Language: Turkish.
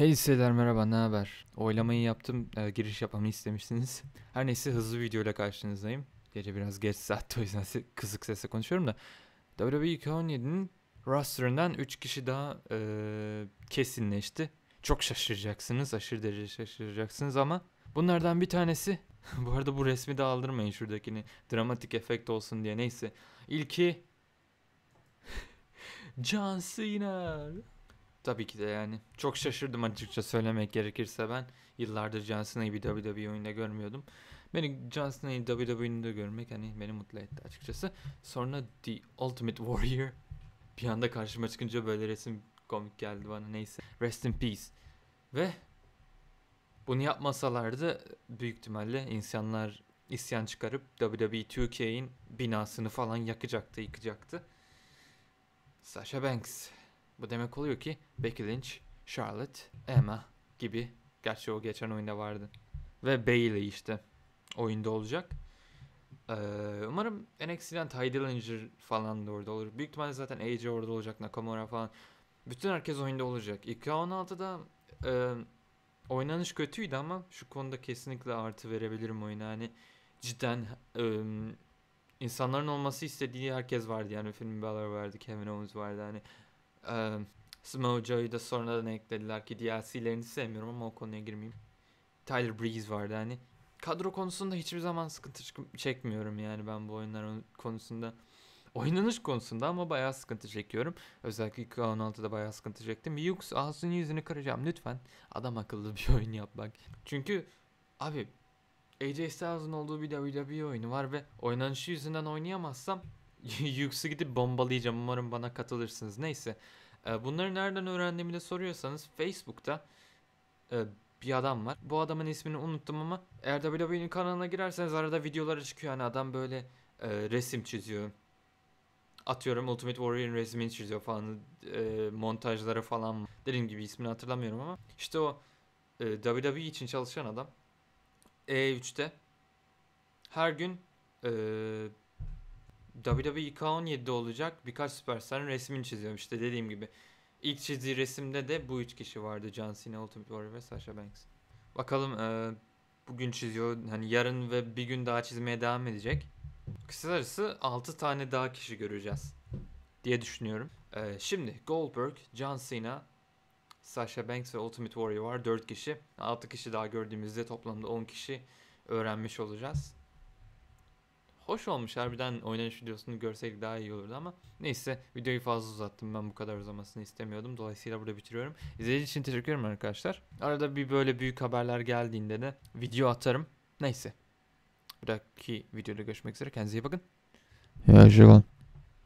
Hey hisseler merhaba ne haber? Oylamayı yaptım e, giriş yapmamı istemiştiniz. Her neyse hızlı videoyla karşınızdayım. Gece biraz geç saatte o yüzden se kısık sesle konuşuyorum da. WWE 217'nin rosterından 3 kişi daha e, kesinleşti. Çok şaşıracaksınız aşırı derece şaşıracaksınız ama bunlardan bir tanesi bu arada bu resmi de aldırmayın şuradakini dramatik efekt olsun diye neyse. İlki John Cena. Tabii ki de yani. Çok şaşırdım açıkça söylemek gerekirse ben. Yıllardır John Cena'yı bir WWE oyunda görmüyordum. Beni John Cena'yı WWE'de görmek hani beni mutlu etti açıkçası. Sonra The Ultimate Warrior bir anda karşıma çıkınca böyle resim komik geldi bana neyse. Rest in peace. Ve bunu yapmasalardı büyük ihtimalle insanlar isyan çıkarıp WWE Türkiye'nin binasını falan yakacaktı, yıkacaktı. Sasha Banks. Bu demek oluyor ki Becky Lynch, Charlotte, Emma gibi gerçi o geçen oyunda vardı. Ve Bailey işte oyunda olacak. Ee, umarım NXT'den Ty Dillinger falan da orada olur. Büyük ihtimalle zaten AJ orada olacak. Nakamura falan. Bütün herkes oyunda olacak. İK 16'da e, oynanış kötüydü ama şu konuda kesinlikle artı verebilirim oyuna. Hani cidden e, insanların olması istediği herkes vardı. Yani film beraber vardı. Kevin Owens vardı. Hani ee, Smojo'yu da sonradan eklediler ki DLC'lerini sevmiyorum ama o konuya girmeyeyim. Tyler Breeze vardı hani. Kadro konusunda hiçbir zaman sıkıntı çekmiyorum yani ben bu oyunların konusunda. Oynanış konusunda ama bayağı sıkıntı çekiyorum. Özellikle 16da bayağı sıkıntı çektim. Yux ağzını yüzünü kıracağım lütfen. Adam akıllı bir oyun yap bak. Çünkü abi AJ Styles'ın olduğu bir WWE oyunu var ve oynanışı yüzünden oynayamazsam Yüksü gidip bombalayacağım. Umarım bana katılırsınız. Neyse. Ee, bunları nereden öğrendiğimi de soruyorsanız Facebook'ta e, bir adam var. Bu adamın ismini unuttum ama eğer WWE'nin kanalına girerseniz arada videoları çıkıyor. Yani adam böyle e, resim çiziyor. Atıyorum Ultimate Warrior'ın resmini çiziyor falan. E, montajları falan. Dediğim gibi ismini hatırlamıyorum ama. işte o WWE için çalışan adam. E3'te her gün WWE K17'de olacak birkaç süperstarın resmini çiziyorum işte dediğim gibi. İlk çizdiği resimde de bu üç kişi vardı. John Cena, Ultimate Warrior ve Sasha Banks. Bakalım e, bugün çiziyor. Hani yarın ve bir gün daha çizmeye devam edecek. Kısacası 6 tane daha kişi göreceğiz diye düşünüyorum. E, şimdi Goldberg, John Cena, Sasha Banks ve Ultimate Warrior var. 4 kişi. 6 kişi daha gördüğümüzde toplamda 10 kişi öğrenmiş olacağız hoş olmuş harbiden oynanış videosunu görseydik daha iyi olurdu ama neyse videoyu fazla uzattım ben bu kadar uzamasını istemiyordum dolayısıyla burada bitiriyorum. İzlediğiniz için teşekkür ederim arkadaşlar. Arada bir böyle büyük haberler geldiğinde de video atarım. Neyse. buradaki dahaki videoda görüşmek üzere. Kendinize iyi bakın. İyi akşamlar.